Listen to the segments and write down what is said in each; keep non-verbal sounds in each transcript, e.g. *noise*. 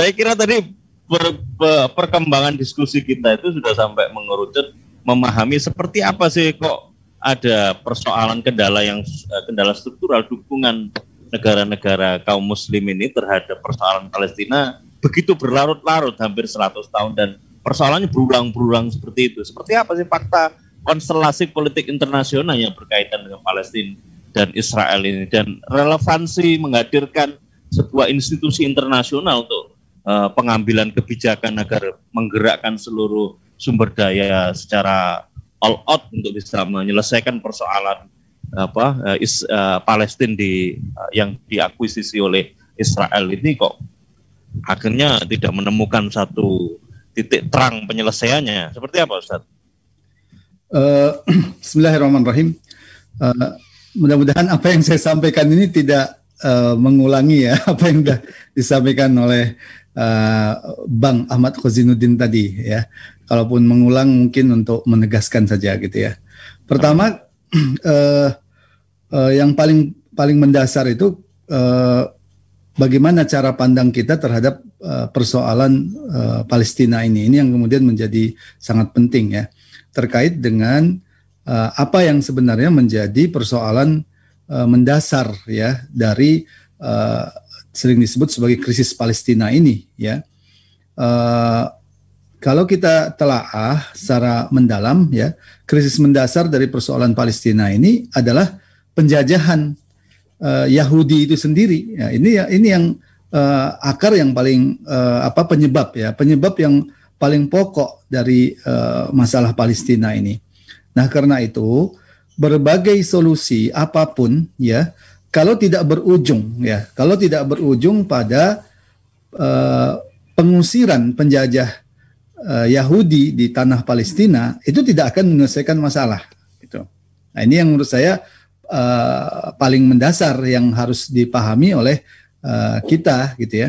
Saya kira tadi per, per, perkembangan diskusi kita itu sudah sampai mengerucut memahami seperti apa sih kok ada persoalan kendala yang eh, kendala struktural dukungan negara-negara kaum muslim ini terhadap persoalan Palestina begitu berlarut-larut hampir 100 tahun dan persoalannya berulang ulang seperti itu. Seperti apa sih fakta konstelasi politik internasional yang berkaitan dengan Palestina dan Israel ini dan relevansi menghadirkan sebuah institusi internasional untuk Eh, pengambilan kebijakan agar menggerakkan seluruh sumber daya secara all out untuk bisa menyelesaikan persoalan apa eh, is, uh, eh, Palestina di uh, yang diakuisisi oleh Israel ini kok akhirnya tidak menemukan satu titik terang penyelesaiannya seperti apa Ustaz? Uh, *clears throat* Bismillahirrahmanirrahim. Uh, mudah-mudahan apa yang saya sampaikan ini tidak Eh, mengulangi ya *laughs* apa yang sudah disampaikan oleh uh, Bang Ahmad Khozinuddin tadi ya. Kalaupun mengulang mungkin untuk menegaskan saja gitu ya. Pertama uh, *clears throat* uh, yang paling paling mendasar itu uh, bagaimana cara pandang kita terhadap uh, persoalan uh, Palestina ini. Ini yang kemudian menjadi sangat penting ya terkait dengan uh, apa yang sebenarnya menjadi persoalan Eh, mendasar ya dari uh, sering disebut sebagai krisis Palestina ini ya. Uh, kalau kita telaah secara mendalam ya, krisis mendasar dari persoalan Palestina ini adalah penjajahan uh, Yahudi itu sendiri. Ya, ini ya ini yang uh, akar yang paling uh, apa penyebab ya, penyebab yang paling pokok dari uh, masalah Palestina ini. Nah, karena itu berbagai solusi apapun ya kalau tidak berujung ya kalau tidak berujung pada uh, pengusiran penjajah uh, Yahudi di tanah Palestina itu tidak akan menyelesaikan masalah itu nah ini yang menurut saya uh, paling mendasar yang harus dipahami oleh uh, kita gitu ya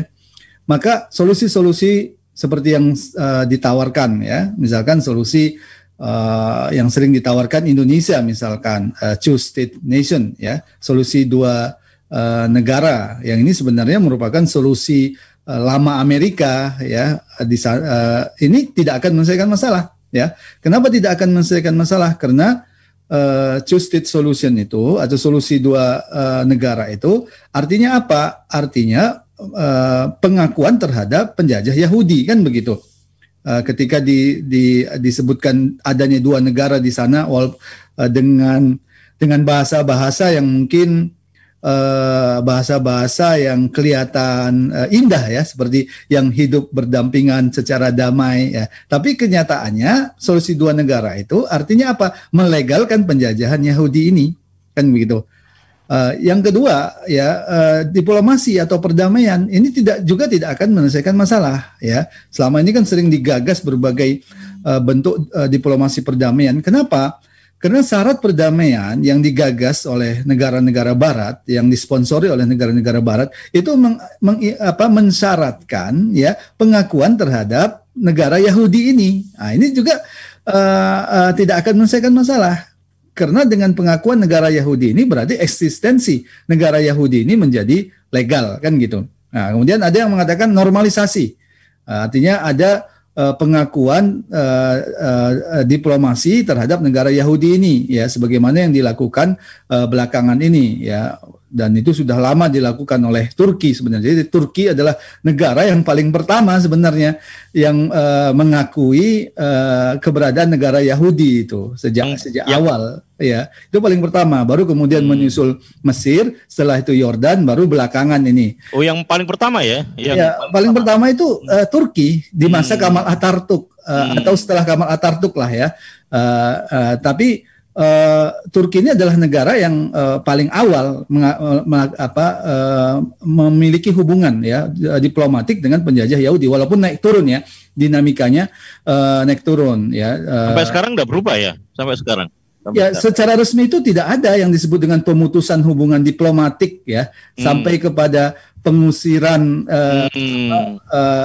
maka solusi-solusi seperti yang uh, ditawarkan ya misalkan solusi uh, yang sering ditawarkan Indonesia misalkan uh, eh, two state nation ya solusi dua uh, negara yang ini sebenarnya merupakan solusi uh, lama Amerika ya di uh, ini tidak akan menyelesaikan masalah ya kenapa tidak akan menyelesaikan masalah karena Uh, two state solution itu atau solusi dua uh, negara itu artinya apa? Artinya uh, pengakuan terhadap penjajah Yahudi kan begitu uh, ketika di, di, disebutkan adanya dua negara di sana wal, uh, dengan dengan bahasa-bahasa yang mungkin eh, bahasa-bahasa uh, yang kelihatan uh, indah ya seperti yang hidup berdampingan secara damai ya. Tapi kenyataannya solusi dua negara itu artinya apa? Melegalkan penjajahan Yahudi ini kan begitu. Eh, yang kedua ya uh, diplomasi atau perdamaian ini tidak juga tidak akan menyelesaikan masalah ya. Selama ini kan sering digagas berbagai uh, bentuk uh, diplomasi perdamaian. Kenapa? Karena syarat perdamaian yang digagas oleh negara-negara barat yang disponsori oleh negara-negara barat itu meng, meng, apa, mensyaratkan ya pengakuan terhadap negara Yahudi ini. Nah, ini juga uh, uh, tidak akan menyelesaikan masalah karena dengan pengakuan negara Yahudi ini berarti eksistensi negara Yahudi ini menjadi legal kan gitu. Nah, kemudian ada yang mengatakan normalisasi. Nah, artinya ada uh, pengakuan uh, uh, diplomasi terhadap negara Yahudi ini ya sebagaimana yang dilakukan uh, belakangan ini ya dan itu sudah lama dilakukan oleh Turki sebenarnya. Jadi Turki adalah negara yang paling pertama sebenarnya yang uh, mengakui uh, keberadaan negara Yahudi itu sejak hmm. sejak ya. awal ya. Itu paling pertama, baru kemudian hmm. menyusul Mesir, setelah itu Yordan, baru belakangan ini. Oh, yang paling pertama ya? Yang ya, paling, paling pertama, itu uh, Turki di masa hmm. Kamal Atatürk uh, hmm. atau setelah Kamal Atatürk lah ya. Uh, uh, tapi Eh, Turki ini adalah negara yang uh, paling awal eh, apa, uh, memiliki hubungan ya diplomatik dengan penjajah Yahudi walaupun naik turun ya dinamikanya uh, naik turun ya. Uh, sampai sekarang nggak berubah ya sampai sekarang. Sampai ya, sekarang. secara resmi itu tidak ada yang disebut dengan pemutusan hubungan diplomatik ya hmm. sampai kepada pengusiran uh, hmm. uh, uh,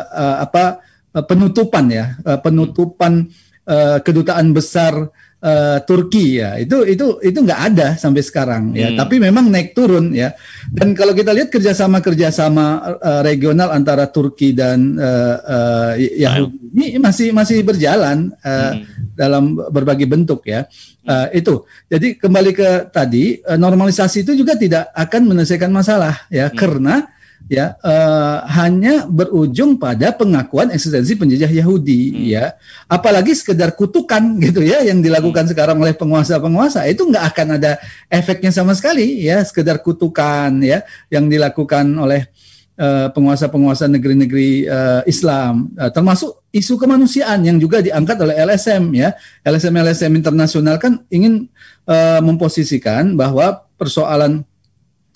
uh, apa penutupan ya uh, penutupan uh, kedutaan besar Eh, Turki ya itu itu itu nggak ada sampai sekarang ya hmm. tapi memang naik turun ya dan kalau kita lihat kerjasama kerjasama uh, regional antara Turki dan uh, uh, Yahudi ini masih masih berjalan uh, hmm. dalam berbagai bentuk ya uh, itu jadi kembali ke tadi normalisasi itu juga tidak akan menyelesaikan masalah ya hmm. karena ya uh, hanya berujung pada pengakuan eksistensi penjajah Yahudi hmm. ya apalagi sekedar kutukan *laughs* gitu ya yang dilakukan hmm. sekarang oleh penguasa-penguasa itu nggak akan ada efeknya sama sekali ya sekedar kutukan ya yang dilakukan oleh penguasa eh, penguasa-penguasa negeri-negeri uh, Islam uh, termasuk isu kemanusiaan yang juga diangkat oleh LSM ya LSM LSM internasional kan ingin uh, memposisikan bahwa persoalan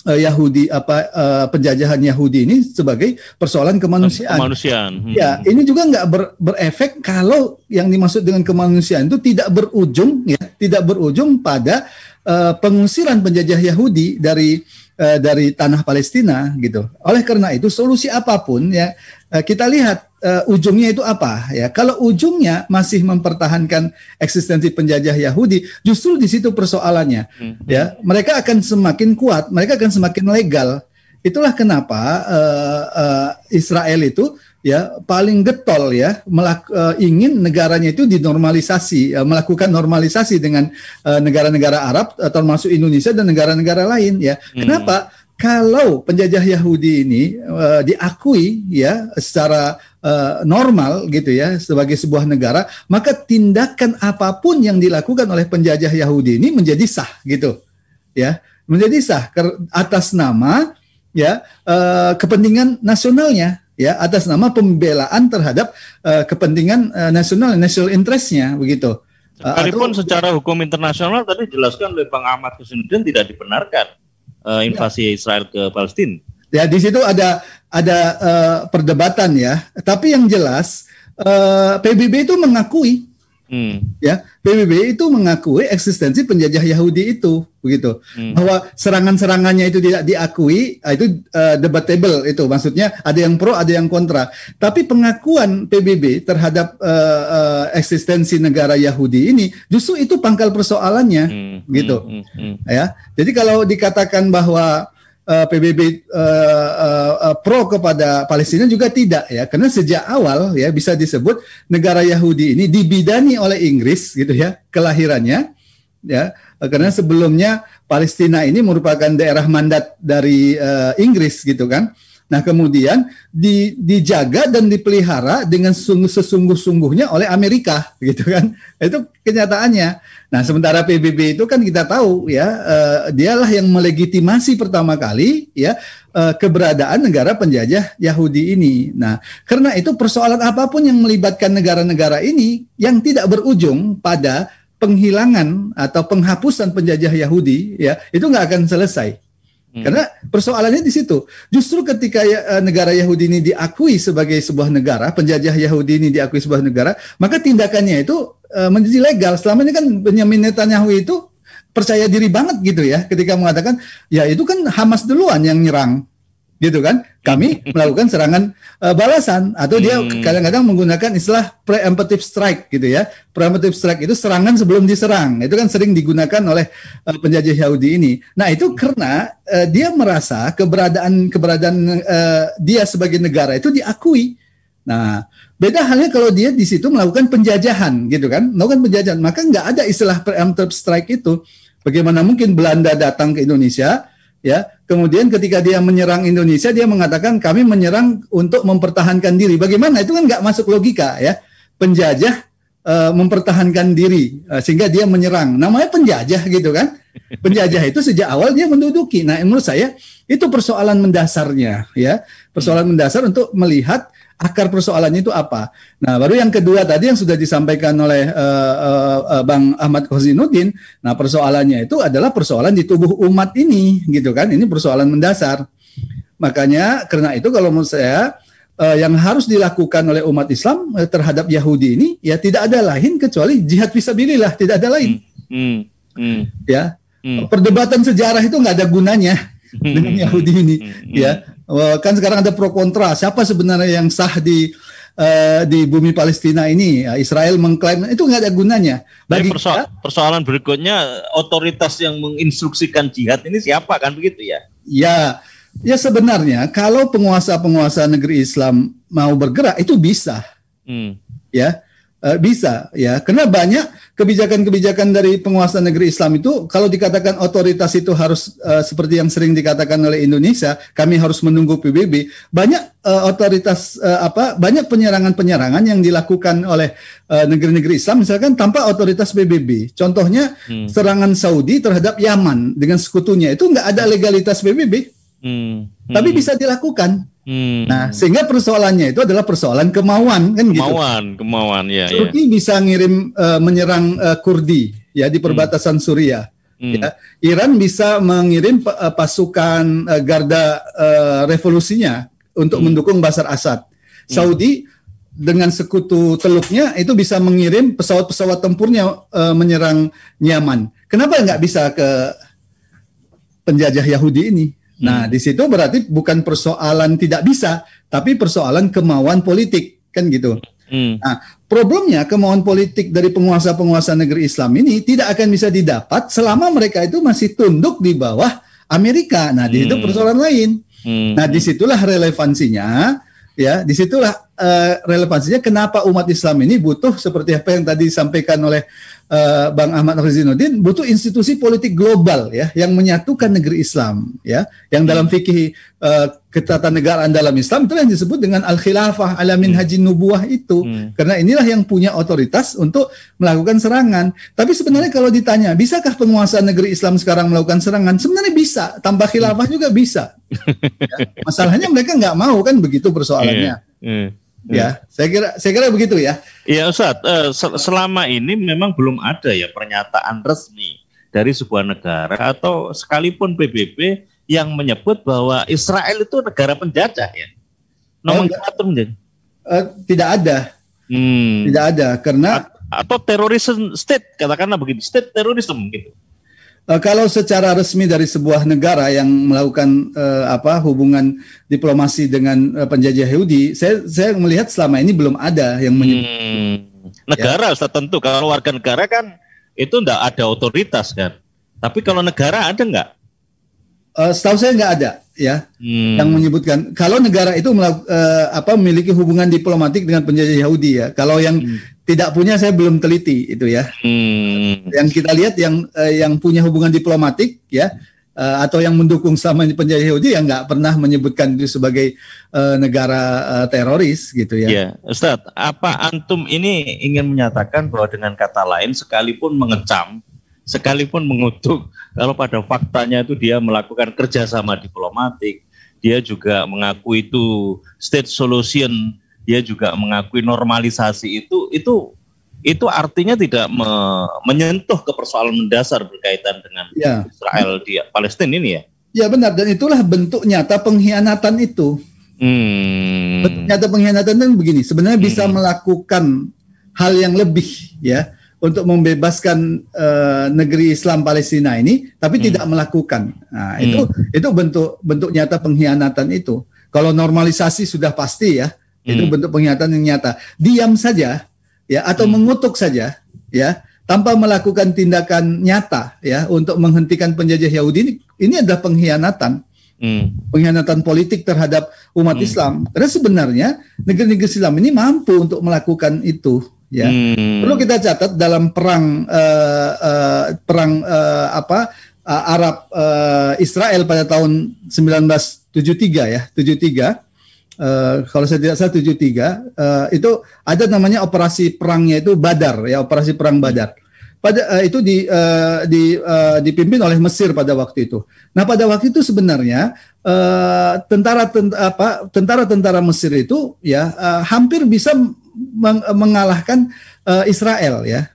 uh, Yahudi apa uh, penjajahan Yahudi ini sebagai persoalan kemanusiaan. Kemanusiaan. Hmm. Ya, ini juga nggak ber, berefek kalau yang dimaksud dengan kemanusiaan itu tidak berujung ya, tidak berujung pada uh, pengusiran penjajah Yahudi dari Eh, dari tanah Palestina gitu. Oleh karena itu solusi apapun ya eh, kita lihat uh, ujungnya itu apa ya. Kalau ujungnya masih mempertahankan eksistensi penjajah Yahudi, justru di situ persoalannya hmm. ya. Mereka akan semakin kuat, mereka akan semakin legal. Itulah kenapa uh, uh, Israel itu ya paling getol ya melak, e, ingin negaranya itu dinormalisasi e, melakukan normalisasi dengan eh, negara-negara Arab termasuk Indonesia dan negara-negara lain ya hmm. kenapa kalau penjajah Yahudi ini e, diakui ya secara e, normal gitu ya sebagai sebuah negara maka tindakan apapun yang dilakukan oleh penjajah Yahudi ini menjadi sah gitu ya menjadi sah atas nama ya e, kepentingan nasionalnya ya atas nama pembelaan terhadap uh, kepentingan uh, nasional national interestnya begitu. Eh, Sekalipun uh, secara hukum internasional tadi jelaskan oleh Bang Ahmad Kusnudin tidak dibenarkan uh, invasi ya. Israel ke Palestina. Ya di situ ada ada uh, perdebatan ya. Tapi yang jelas uh, PBB itu mengakui Hmm. Ya, PBB itu mengakui eksistensi penjajah Yahudi itu, begitu. Hmm. Bahwa serangan-serangannya itu tidak diakui, ah, itu uh, debatable itu. Maksudnya ada yang pro, ada yang kontra. Tapi pengakuan PBB terhadap uh, uh, eksistensi negara Yahudi ini justru itu pangkal persoalannya, hmm. gitu. Hmm. Hmm. hmm. Ya. Jadi kalau dikatakan bahwa uh, eh, PBB uh, eh, uh, eh, pro kepada Palestina juga tidak ya karena sejak awal ya bisa disebut negara Yahudi ini dibidani oleh Inggris gitu ya kelahirannya ya karena sebelumnya Palestina ini merupakan daerah mandat dari uh, Inggris gitu kan Nah, kemudian di, dijaga dan dipelihara dengan sungguh sesungguh-sungguhnya oleh Amerika, *laughs* gitu kan? Itu kenyataannya. Nah, sementara PBB itu kan kita tahu ya, eh, dialah yang melegitimasi pertama kali ya eh, keberadaan negara penjajah Yahudi ini. Nah, karena itu persoalan apapun yang melibatkan negara-negara ini yang tidak berujung pada penghilangan atau penghapusan penjajah Yahudi ya itu nggak akan selesai Hmm. Karena persoalannya di situ. Justru ketika ya, eh, negara Yahudi ini diakui sebagai sebuah negara, penjajah Yahudi ini diakui sebuah negara, maka tindakannya itu uh, menjadi legal. Selama ini kan Benjamin Netanyahu itu percaya diri banget gitu ya ketika mengatakan ya itu kan Hamas duluan yang nyerang gitu kan? Kami *laughs* melakukan serangan uh, balasan atau dia hmm. kadang-kadang menggunakan istilah preemptive strike gitu ya. Preemptive strike itu serangan sebelum diserang. Itu kan sering digunakan oleh uh, penjajah Yahudi ini. Nah, itu karena uh, dia merasa keberadaan keberadaan uh, dia sebagai negara itu diakui. Nah, beda halnya kalau dia di situ melakukan penjajahan gitu kan. Melakukan penjajahan, maka nggak ada istilah preemptive strike itu. Bagaimana mungkin Belanda datang ke Indonesia ya kemudian ketika dia menyerang Indonesia dia mengatakan kami menyerang untuk mempertahankan diri bagaimana itu kan nggak masuk logika ya penjajah e, mempertahankan diri e, sehingga dia menyerang namanya penjajah gitu kan *laughs* penjajah itu sejak awal dia menduduki nah menurut saya itu persoalan mendasarnya ya persoalan hmm. mendasar untuk melihat akar persoalannya itu apa. Nah, baru yang kedua tadi yang sudah disampaikan oleh uh, uh, Bang Ahmad Khosinuddin, nah persoalannya itu adalah persoalan di tubuh umat ini gitu kan. Ini persoalan mendasar. Makanya karena itu kalau menurut saya uh, yang harus dilakukan oleh umat Islam uh, terhadap Yahudi ini ya tidak ada lain kecuali jihad fisabilillah, tidak ada lain. Hmm. Hmm. Hmm. Ya. Hmm. Perdebatan sejarah itu nggak ada gunanya hmm. dengan Yahudi ini hmm, hmm. ya kan sekarang ada pro kontra. Siapa sebenarnya yang sah di uh, di bumi Palestina ini? Ya, Israel mengklaim itu nggak ada gunanya. Bagi Jadi kita, persoalan berikutnya otoritas yang menginstruksikan jihad ini siapa kan begitu ya? Ya, ya sebenarnya kalau penguasa-penguasa negeri Islam mau bergerak itu bisa, hmm. ya uh, bisa ya karena banyak kebijakan-kebijakan dari penguasa negeri Islam itu kalau dikatakan otoritas itu harus uh, seperti yang sering dikatakan oleh Indonesia kami harus menunggu PBB banyak uh, otoritas uh, apa banyak penyerangan-penyerangan yang dilakukan oleh negeri-negeri uh, Islam misalkan tanpa otoritas PBB contohnya hmm. serangan Saudi terhadap Yaman dengan sekutunya itu nggak ada legalitas PBB hmm. Hmm. tapi hmm. bisa dilakukan Hmm. Nah, sehingga persoalannya itu adalah persoalan kemauan kan kemauan, gitu. Kemauan, ya, ya. Turki ya. bisa ngirim uh, menyerang uh, Kurdi ya di hmm. perbatasan hmm. Suriah. Hmm. Ya. Iran bisa mengirim uh, pasukan uh, garda uh, revolusinya untuk hmm. mendukung Basar Asad. Hmm. Saudi dengan sekutu teluknya itu bisa mengirim pesawat-pesawat tempurnya uh, menyerang Yaman. Kenapa nggak bisa ke penjajah Yahudi ini? Nah, hmm. di situ berarti bukan persoalan tidak bisa, tapi persoalan kemauan politik, kan gitu. Hmm. Nah, problemnya kemauan politik dari penguasa-penguasa negeri Islam ini tidak akan bisa didapat selama mereka itu masih tunduk di bawah Amerika. Nah, di situ hmm. persoalan lain. Hmm. Nah, disitulah relevansinya ya disitulah uh, relevansinya kenapa umat Islam ini butuh seperti apa yang tadi disampaikan oleh uh, Bang Ahmad Rizinuddin butuh institusi politik global ya yang menyatukan negeri Islam ya yang dalam fikih uh, ketatanegaraan dalam Islam itu yang disebut dengan al-khilafah ala hmm. minhajin nubuah itu hmm. karena inilah yang punya otoritas untuk melakukan serangan tapi sebenarnya kalau ditanya bisakah penguasa negeri Islam sekarang melakukan serangan sebenarnya bisa tambah khilafah juga bisa ya. masalahnya mereka nggak mau kan begitu persoalannya yeah. Yeah. Iya. Ya, saya kira saya kira begitu ya. ya Ustaz, uh, selama ini memang belum ada ya pernyataan resmi dari sebuah negara atau sekalipun PBB yang menyebut bahwa Israel itu negara penjajah ya. Nomenklatur eh, menjadi. Uh, tidak ada. Hmm. Tidak ada karena atau terorisme state katakanlah begitu, state terorisme gitu. Uh, kalau secara resmi dari sebuah negara yang melakukan uh, apa hubungan diplomasi dengan uh, penjajah Yahudi, saya saya melihat selama ini belum ada yang menyebut. Hmm. Negara ya. tentu kalau warga negara kan itu tidak ada otoritas kan. Tapi kalau negara ada nggak? Uh, setahu saya nggak ada ya hmm. yang menyebutkan kalau negara itu melaku, uh, apa memiliki hubungan diplomatik dengan penjajah Yahudi ya. Kalau yang hmm. tidak punya saya belum teliti itu ya. Hmm. Yang kita lihat yang uh, yang punya hubungan diplomatik ya uh, atau yang mendukung sama penjajah Yahudi yang nggak pernah menyebutkan itu sebagai uh, negara uh, teroris gitu ya. Ya, Ustaz, apa antum ini ingin menyatakan bahwa dengan kata lain sekalipun mengecam sekalipun mengutuk kalau pada faktanya itu dia melakukan kerjasama diplomatik, dia juga mengaku itu state solution, dia juga mengakui normalisasi itu itu itu artinya tidak me menyentuh ke persoalan mendasar berkaitan dengan ya. Israel di Palestina ini ya. Ya benar dan itulah bentuk nyata pengkhianatan itu. Hmm. Bentuk nyata pengkhianatan itu begini, sebenarnya hmm. bisa melakukan hal yang lebih ya untuk membebaskan uh, negeri Islam Palestina ini, tapi hmm. tidak melakukan. Nah, hmm. itu itu bentuk bentuk nyata pengkhianatan itu. Kalau normalisasi sudah pasti ya, hmm. itu bentuk pengkhianatan yang nyata. Diam saja, ya, atau hmm. mengutuk saja, ya, tanpa melakukan tindakan nyata, ya, untuk menghentikan penjajah Yahudi ini, ini adalah pengkhianatan hmm. pengkhianatan politik terhadap umat hmm. Islam. Karena sebenarnya negeri-negeri Islam ini mampu untuk melakukan itu, ya. Hmm. Perlu kita catat dalam perang uh, uh, perang uh, apa uh, Arab uh, Israel pada tahun 1973 ya, 73. Uh, kalau saya tidak salah 73 uh, itu ada namanya operasi perangnya itu Badar ya, operasi perang Badar. Pada uh, itu di uh, di uh, dipimpin oleh Mesir pada waktu itu. Nah, pada waktu itu sebenarnya uh, tentara tent apa tentara-tentara Mesir itu ya uh, hampir bisa meng eh, mengalahkan uh, Israel ya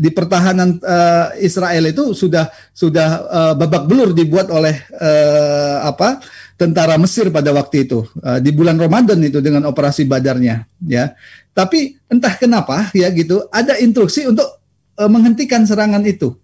di pertahanan uh, Israel itu sudah sudah uh, babak belur dibuat oleh uh, apa tentara Mesir pada waktu itu uh, di bulan Ramadan itu dengan operasi Badarnya ya. Tapi entah kenapa ya gitu ada instruksi untuk uh, menghentikan serangan itu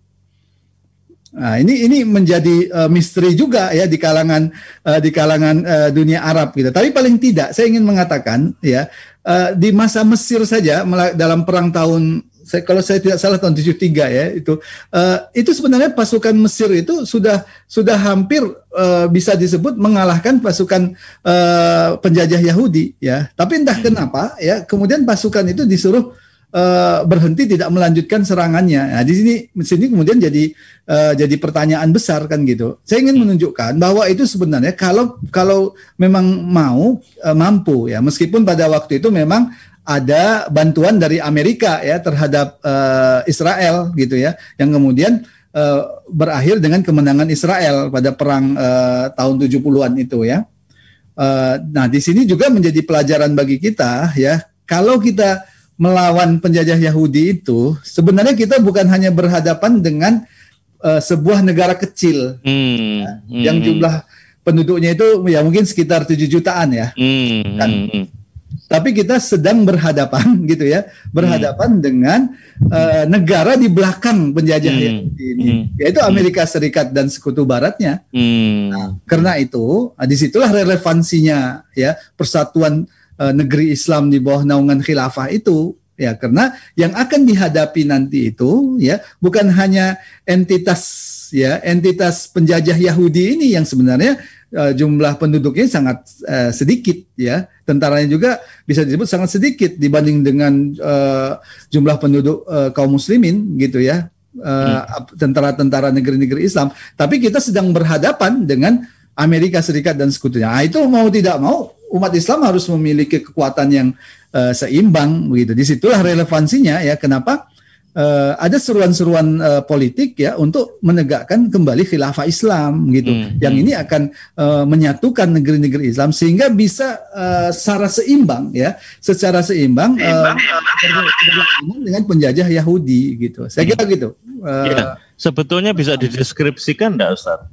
Nah, ini ini menjadi uh, misteri juga ya di kalangan uh, di kalangan uh, dunia Arab gitu. Tapi paling tidak saya ingin mengatakan ya uh, di masa Mesir saja dalam perang tahun saya, kalau saya tidak salah tahun 73 ya itu uh, itu sebenarnya pasukan Mesir itu sudah sudah hampir uh, bisa disebut mengalahkan pasukan uh, penjajah Yahudi ya. Tapi entah hmm. kenapa ya kemudian pasukan itu disuruh Eh, berhenti tidak melanjutkan serangannya. Nah, di sini di sini kemudian jadi uh, jadi pertanyaan besar kan gitu. Saya ingin hmm. menunjukkan bahwa itu sebenarnya kalau kalau memang mau uh, mampu ya meskipun pada waktu itu memang ada bantuan dari Amerika ya terhadap uh, Israel gitu ya yang kemudian uh, berakhir dengan kemenangan Israel pada perang uh, tahun 70-an itu ya. Uh, nah, di sini juga menjadi pelajaran bagi kita ya. Kalau kita melawan penjajah Yahudi itu sebenarnya kita bukan hanya berhadapan dengan uh, sebuah negara kecil hmm, ya, yang hmm. jumlah penduduknya itu ya mungkin sekitar 7 jutaan ya hmm, kan hmm. tapi kita sedang berhadapan *laughs* gitu ya berhadapan hmm. dengan uh, negara di belakang penjajah hmm, Yahudi ini hmm, yaitu hmm. Amerika Serikat dan Sekutu Baratnya hmm. nah, karena itu disitulah relevansinya ya persatuan uh, negeri Islam di bawah naungan khilafah itu ya karena yang akan dihadapi nanti itu ya bukan hanya entitas ya entitas penjajah Yahudi ini yang sebenarnya uh, jumlah penduduknya sangat uh, sedikit ya tentaranya juga bisa disebut sangat sedikit dibanding dengan uh, jumlah penduduk uh, kaum muslimin gitu ya hmm. tentara-tentara negeri-negeri Islam tapi kita sedang berhadapan dengan Amerika Serikat dan sekutunya nah, itu mau tidak mau umat Islam harus memiliki kekuatan yang uh, seimbang begitu. Disitulah relevansinya ya kenapa uh, ada seruan-seruan uh, politik ya untuk menegakkan kembali khilafah Islam gitu. Hmm, yang ini akan uh, menyatukan negeri-negeri Islam sehingga bisa uh, secara seimbang ya, secara seimbang, Uh, dengan penjajah Yahudi gitu. Saya kira hmm. gitu. Uh, ya, sebetulnya bisa dideskripsikan enggak Ustaz?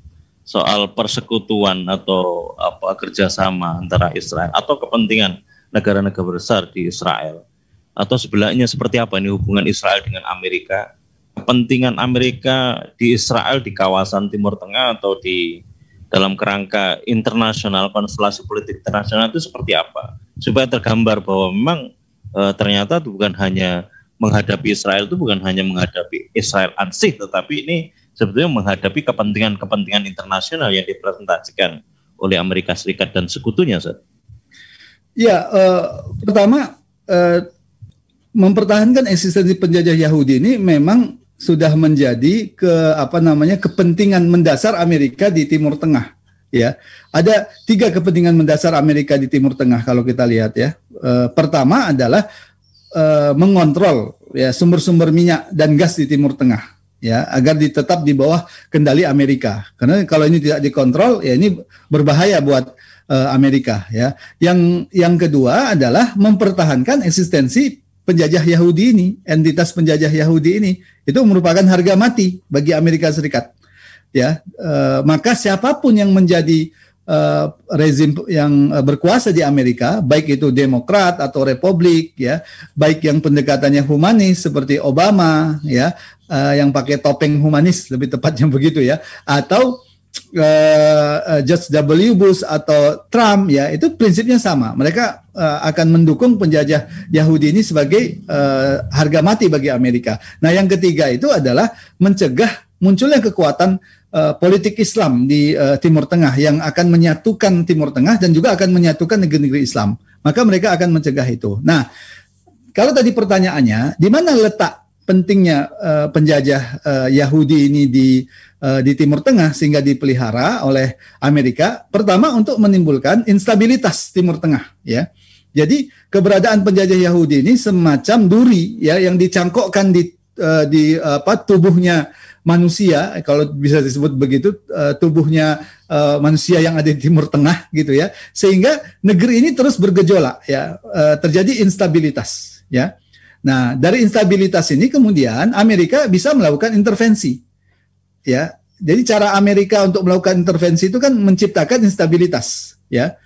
soal persekutuan atau apa kerjasama antara Israel atau kepentingan negara-negara besar di Israel atau sebelahnya seperti apa ini hubungan Israel dengan Amerika kepentingan Amerika di Israel di kawasan Timur Tengah atau di dalam kerangka internasional konstelasi politik internasional itu seperti apa supaya tergambar bahwa memang e, ternyata itu bukan hanya menghadapi Israel itu bukan hanya menghadapi Israel ansih tetapi ini sebetulnya menghadapi kepentingan-kepentingan internasional yang dipresentasikan oleh Amerika Serikat dan sekutunya, Ya, uh, pertama uh, mempertahankan eksistensi penjajah Yahudi ini memang sudah menjadi ke apa namanya kepentingan mendasar Amerika di Timur Tengah. Ya, ada tiga kepentingan mendasar Amerika di Timur Tengah kalau kita lihat ya. Uh, pertama adalah uh, mengontrol ya sumber-sumber minyak dan gas di Timur Tengah ya agar ditetap di bawah kendali Amerika. Karena kalau ini tidak dikontrol ya ini berbahaya buat uh, Amerika ya. Yang yang kedua adalah mempertahankan eksistensi penjajah Yahudi ini, entitas penjajah Yahudi ini itu merupakan harga mati bagi Amerika Serikat. Ya, uh, maka siapapun yang menjadi uh, rezim yang eh, berkuasa di Amerika, baik itu Demokrat atau Republik, ya, baik yang pendekatannya humanis seperti Obama, ya, uh, yang pakai topeng humanis lebih tepatnya *laughs* begitu ya, atau uh, W. Bush atau Trump, ya, itu prinsipnya sama. Mereka uh, akan mendukung penjajah Yahudi ini sebagai uh, harga mati bagi Amerika. Nah, yang ketiga itu adalah mencegah munculnya kekuatan uh, politik Islam di uh, Timur Tengah yang akan menyatukan Timur Tengah dan juga akan menyatukan negeri-negeri Islam. Maka mereka akan mencegah itu. Nah, kalau tadi pertanyaannya, di mana letak pentingnya uh, penjajah uh, Yahudi ini di uh, di Timur Tengah sehingga dipelihara oleh Amerika? Pertama untuk menimbulkan instabilitas Timur Tengah, ya. Jadi keberadaan penjajah Yahudi ini semacam duri ya yang dicangkokkan di uh, di apa tubuhnya manusia kalau bisa disebut begitu uh, tubuhnya uh, manusia yang ada di Timur Tengah gitu ya sehingga negeri ini terus bergejolak ya uh, terjadi instabilitas ya nah dari instabilitas ini kemudian Amerika bisa melakukan intervensi ya jadi cara Amerika untuk melakukan intervensi itu kan menciptakan instabilitas ya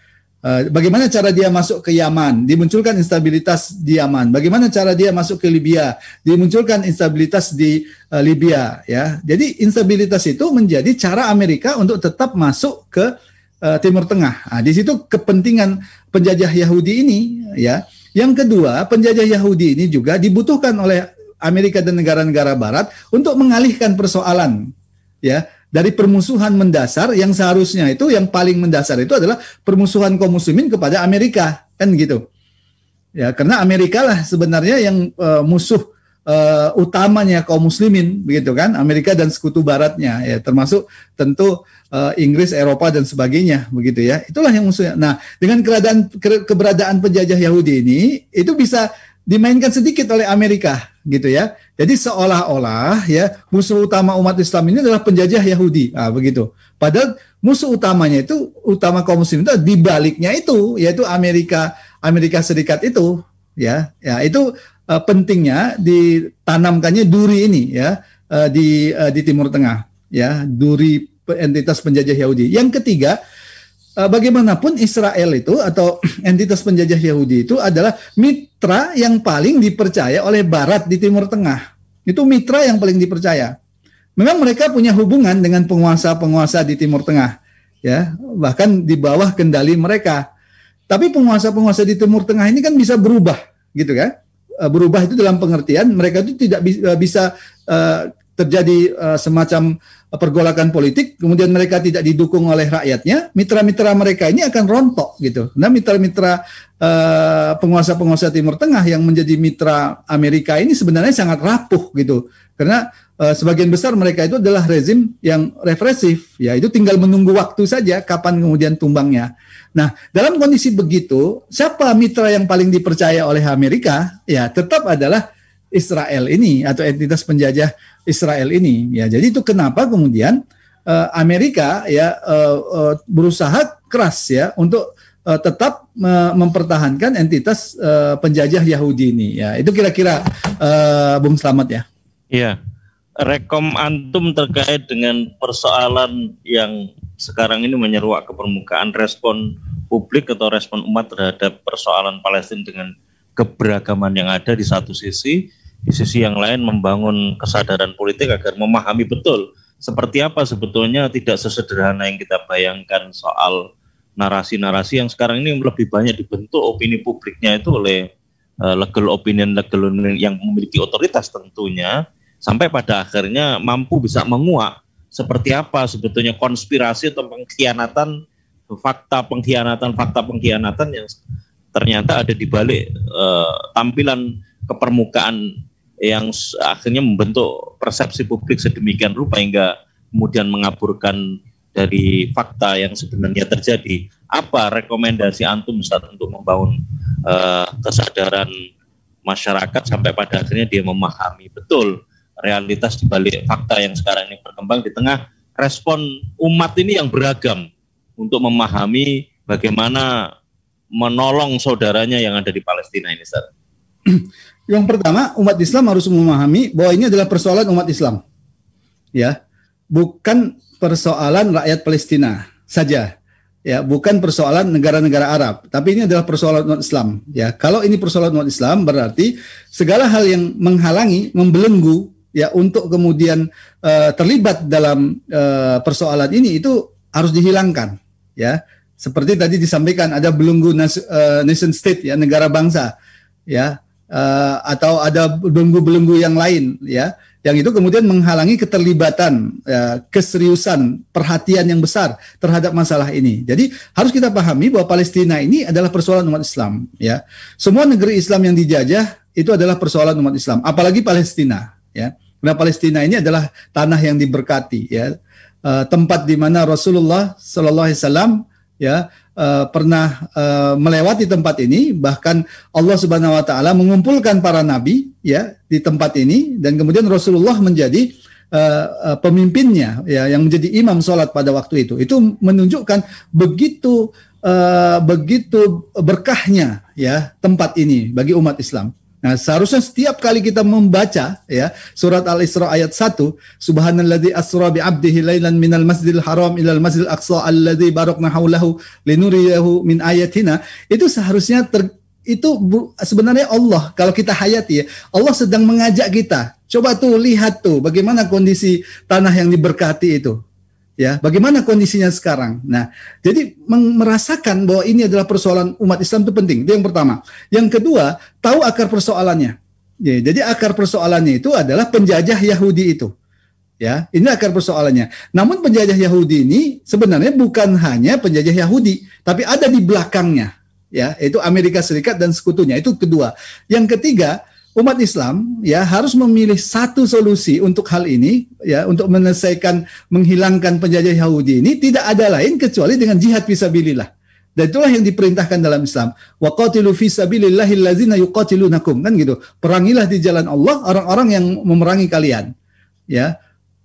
Eh, bagaimana cara dia masuk ke Yaman? Dimunculkan instabilitas di Yaman. Bagaimana cara dia masuk ke Libya? Dimunculkan instabilitas di uh, Libya, ya. Jadi instabilitas itu menjadi cara Amerika untuk tetap masuk ke uh, Timur Tengah. Nah, di situ kepentingan penjajah Yahudi ini, ya. Yang kedua, penjajah Yahudi ini juga dibutuhkan oleh Amerika dan negara-negara barat untuk mengalihkan persoalan, ya dari permusuhan mendasar yang seharusnya itu yang paling mendasar itu adalah permusuhan kaum muslimin kepada Amerika kan gitu ya karena Amerika lah sebenarnya yang uh, musuh uh, utamanya kaum muslimin begitu kan Amerika dan sekutu baratnya ya termasuk tentu uh, Inggris Eropa dan sebagainya begitu ya itulah yang musuhnya nah dengan keberadaan keberadaan penjajah Yahudi ini itu bisa dimainkan sedikit oleh Amerika gitu ya. Jadi seolah-olah ya musuh utama umat Islam ini adalah penjajah Yahudi. Ah begitu. Padahal musuh utamanya itu utama kaum muslim itu di baliknya itu yaitu Amerika Amerika Serikat itu ya. Ya itu uh, pentingnya ditanamkannya duri ini ya uh, di uh, di Timur Tengah ya, duri entitas penjajah Yahudi. Yang ketiga, Eh, bagaimanapun Israel itu atau *clears throat* entitas penjajah Yahudi itu adalah mitra yang paling dipercaya oleh Barat di Timur Tengah. Itu mitra yang paling dipercaya. Memang mereka punya hubungan dengan penguasa-penguasa di Timur Tengah, ya bahkan di bawah kendali mereka. Tapi penguasa-penguasa di Timur Tengah ini kan bisa berubah, gitu kan? Berubah itu dalam pengertian mereka itu tidak eh, bisa terjadi uh, semacam eh, pergolakan politik, kemudian mereka tidak didukung oleh rakyatnya, mitra-mitra mereka ini akan rontok gitu. Nah, mitra-mitra uh, penguasa-penguasa Timur Tengah yang menjadi mitra Amerika ini sebenarnya sangat rapuh gitu, karena uh, sebagian besar mereka itu adalah rezim yang represif, ya itu tinggal menunggu waktu saja kapan kemudian tumbangnya. Nah, dalam kondisi begitu, siapa mitra yang paling dipercaya oleh Amerika? Ya, tetap adalah Israel ini atau entitas penjajah Israel ini. Ya, jadi itu kenapa kemudian uh, Amerika ya uh, uh, berusaha keras ya untuk uh, tetap uh, mempertahankan entitas uh, penjajah Yahudi ini. Ya, itu kira-kira uh, Bung Slamet ya. Iya. Rekom antum terkait dengan persoalan yang sekarang ini menyeruak ke permukaan respon publik atau respon umat terhadap persoalan Palestina dengan keberagaman yang ada di satu sisi di sisi yang lain membangun kesadaran politik agar memahami betul seperti apa sebetulnya tidak sesederhana yang kita bayangkan soal narasi-narasi yang sekarang ini lebih banyak dibentuk opini publiknya itu oleh uh, legal opinion legal opinion yang memiliki otoritas tentunya sampai pada akhirnya mampu bisa menguak seperti apa sebetulnya konspirasi atau pengkhianatan fakta pengkhianatan fakta pengkhianatan yang ternyata ada di balik uh, tampilan kepermukaan yang akhirnya membentuk persepsi publik sedemikian rupa hingga kemudian mengaburkan dari fakta yang sebenarnya terjadi. Apa rekomendasi antum saat untuk membangun uh, kesadaran masyarakat sampai pada akhirnya dia memahami betul realitas di balik fakta yang sekarang ini berkembang di tengah respon umat ini yang beragam untuk memahami bagaimana menolong saudaranya yang ada di Palestina ini, Ustaz? *clears throat* Yang pertama, umat Islam harus memahami bahwa ini adalah persoalan umat Islam. Ya. Bukan persoalan rakyat Palestina saja. Ya, bukan persoalan negara-negara Arab, tapi ini adalah persoalan umat Islam. Ya, kalau ini persoalan umat Islam berarti segala hal yang menghalangi, membelenggu ya untuk kemudian uh, terlibat dalam uh, persoalan ini itu harus dihilangkan, ya. Seperti tadi disampaikan ada belenggu nas, uh, nation state ya, negara bangsa. Ya, uh, atau ada belenggu-belenggu yang lain ya yang itu kemudian menghalangi keterlibatan uh, keseriusan perhatian yang besar terhadap masalah ini. Jadi harus kita pahami bahwa Palestina ini adalah persoalan umat Islam ya. Semua negeri Islam yang dijajah itu adalah persoalan umat Islam, apalagi Palestina ya. karena Palestina ini adalah tanah yang diberkati ya. Uh, tempat di mana Rasulullah Shallallahu alaihi wasallam ya Eh, pernah uh, melewati tempat ini bahkan Allah Subhanahu wa taala mengumpulkan para nabi ya di tempat ini dan kemudian Rasulullah menjadi uh, uh, pemimpinnya ya yang menjadi imam sholat pada waktu itu itu menunjukkan begitu uh, begitu berkahnya ya tempat ini bagi umat Islam Nah, seharusnya setiap kali kita membaca ya surat Al-Isra ayat 1, subhanalladzi asra bi 'abdihi lailan minal masjidil haram ilal masjidil aqsa alladzi barakna haulahu linuriyahu min ayatina, itu seharusnya ter, itu sebenarnya Allah kalau kita hayati ya, Allah sedang mengajak kita. Coba tuh lihat tuh bagaimana kondisi tanah yang diberkati itu ya bagaimana kondisinya sekarang nah jadi merasakan bahwa ini adalah persoalan umat Islam itu penting itu yang pertama yang kedua tahu akar persoalannya ya, jadi akar persoalannya itu adalah penjajah Yahudi itu ya ini akar persoalannya namun penjajah Yahudi ini sebenarnya bukan hanya penjajah Yahudi tapi ada di belakangnya ya itu Amerika Serikat dan sekutunya itu kedua yang ketiga umat Islam ya harus memilih satu solusi untuk hal ini ya untuk menyelesaikan menghilangkan penjajah Yahudi ini tidak ada lain kecuali dengan jihad fisabilillah. Dan itulah yang diperintahkan dalam Islam. Wa qatilu yuqatilunakum kan gitu. Perangilah di jalan Allah orang-orang yang memerangi kalian. Ya.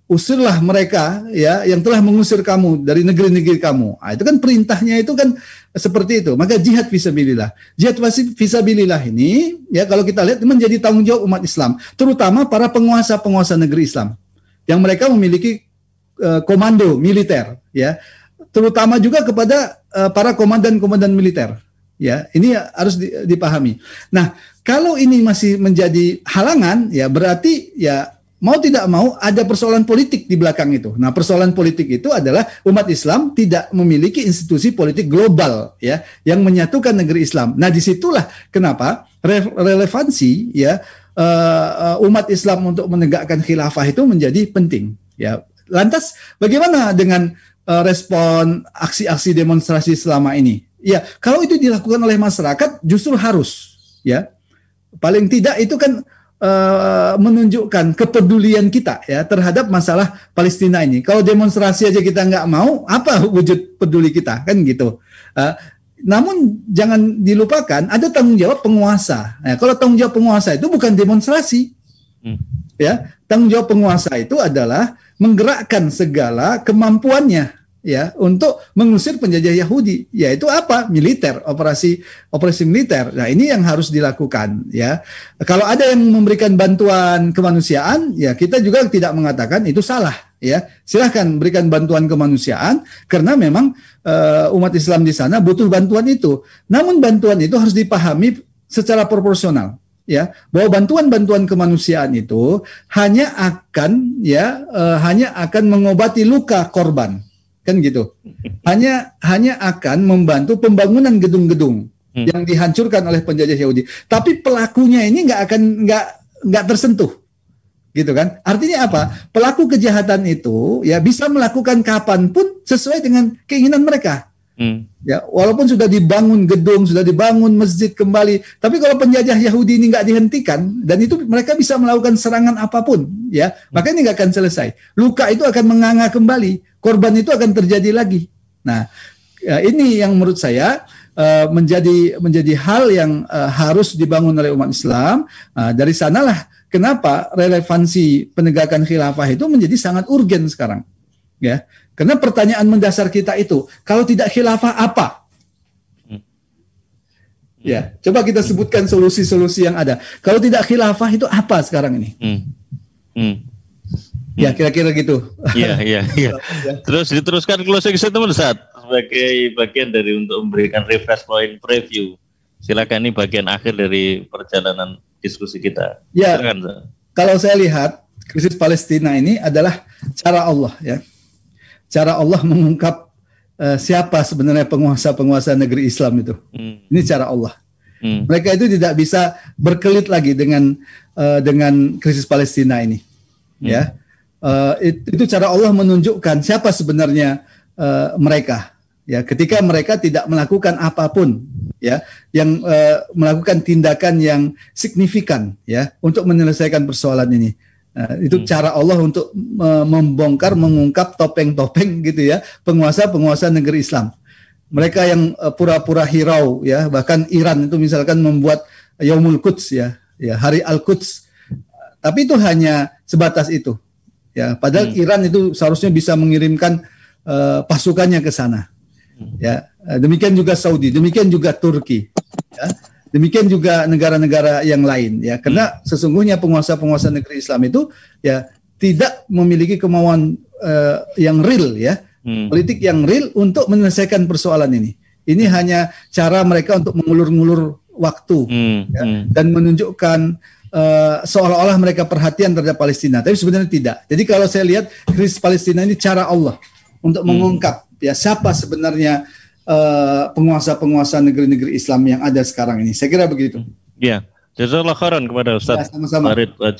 Usirlah mereka ya yang telah mengusir kamu dari negeri-negeri kamu. Nah, itu kan perintahnya itu kan seperti itu. Maka jihad visabilillah. Jihad visabilillah ini ya kalau kita lihat menjadi tanggung jawab umat Islam, terutama para penguasa-penguasa negeri Islam yang mereka memiliki uh, komando militer ya, terutama juga kepada uh, para komandan-komandan militer ya. Ini harus dipahami. Nah, kalau ini masih menjadi halangan ya berarti ya mau tidak mau ada persoalan politik di belakang itu. Nah, persoalan politik itu adalah umat Islam tidak memiliki institusi politik global ya yang menyatukan negeri Islam. Nah, disitulah kenapa relevansi ya uh, umat Islam untuk menegakkan khilafah itu menjadi penting ya. Lantas bagaimana dengan uh, respon aksi-aksi demonstrasi selama ini? Ya, kalau itu dilakukan oleh masyarakat justru harus ya. Paling tidak itu kan Eh, menunjukkan kepedulian kita ya terhadap masalah Palestina ini. Kalau demonstrasi aja kita nggak mau, apa wujud peduli kita kan gitu. Uh, namun jangan dilupakan ada tanggung jawab penguasa. Nah, kalau tanggung jawab penguasa itu bukan demonstrasi, hmm. ya tanggung jawab penguasa itu adalah menggerakkan segala kemampuannya ya untuk mengusir penjajah Yahudi yaitu apa militer operasi operasi militer nah ini yang harus dilakukan ya kalau ada yang memberikan bantuan kemanusiaan ya kita juga tidak mengatakan itu salah ya silahkan berikan bantuan kemanusiaan karena memang uh, umat Islam di sana butuh bantuan itu namun bantuan itu harus dipahami secara proporsional ya bahwa bantuan-bantuan kemanusiaan itu hanya akan ya uh, hanya akan mengobati luka korban kan gitu. Hanya hanya akan membantu pembangunan gedung-gedung hmm. yang dihancurkan oleh penjajah Yahudi. Tapi pelakunya ini nggak akan nggak nggak tersentuh, gitu kan? Artinya apa? Pelaku kejahatan itu ya bisa melakukan kapanpun sesuai dengan keinginan mereka. Hmm. Ya, walaupun sudah dibangun gedung, sudah dibangun masjid kembali, tapi kalau penjajah Yahudi ini nggak dihentikan, dan itu mereka bisa melakukan serangan apapun, ya, hmm. maka ini nggak akan selesai. Luka itu akan menganga kembali, korban itu akan terjadi lagi. Nah, ya ini yang menurut saya uh, menjadi menjadi hal yang uh, harus dibangun oleh umat Islam. Uh, dari sanalah kenapa relevansi penegakan khilafah itu menjadi sangat urgen sekarang, ya. Karena pertanyaan mendasar kita itu, kalau tidak khilafah apa? Hmm. Ya, coba kita hmm. sebutkan solusi-solusi yang ada. Kalau tidak khilafah itu apa sekarang ini? Hmm. Hmm. Ya, hmm. kira-kira gitu. Iya, iya, iya. *laughs* Ya. Terus diteruskan closing statement saat sebagai bagian dari untuk memberikan refresh point preview. Silakan ini bagian akhir dari perjalanan diskusi kita. Ya. Silakan. Kalau saya lihat krisis Palestina ini adalah cara Allah ya cara Allah mengungkap uh, siapa sebenarnya penguasa-penguasa negeri Islam itu. Hmm. Ini cara Allah. Hmm. Mereka itu tidak bisa berkelit lagi dengan uh, dengan krisis Palestina ini. Hmm. Ya. Uh, eh, itu, itu cara Allah menunjukkan siapa sebenarnya uh, mereka. Ya, ketika mereka tidak melakukan apapun ya yang uh, melakukan tindakan yang signifikan ya untuk menyelesaikan persoalan ini Nah, itu hmm. cara Allah untuk membongkar, mengungkap topeng-topeng gitu ya, penguasa-penguasa negeri Islam. Mereka yang e, pura-pura hirau ya, bahkan Iran itu misalkan membuat Yomul Quds ya, ya hari Al-Quds. Tapi itu hanya sebatas itu. Ya, padahal hmm. Iran itu seharusnya bisa mengirimkan uh, pasukannya ke sana. Hmm. Ya, demikian juga Saudi, demikian juga Turki. Ya Demikian juga negara-negara yang lain ya. Karena hmm. sesungguhnya penguasa-penguasa negeri Islam itu ya tidak memiliki kemauan uh, yang real ya. Hmm. Politik yang real untuk menyelesaikan persoalan ini. Ini hanya cara mereka untuk mengulur-ngulur waktu hmm. Ya, hmm. dan menunjukkan uh, seolah-olah mereka perhatian terhadap Palestina, tapi sebenarnya tidak. Jadi kalau saya lihat krisis Palestina ini cara Allah untuk hmm. mengungkap ya siapa sebenarnya penguasa eh, penguasa-penguasa negeri-negeri Islam yang ada sekarang ini. Saya kira begitu. Ya, jazakallah khairan kepada Ustaz ya, sama -sama.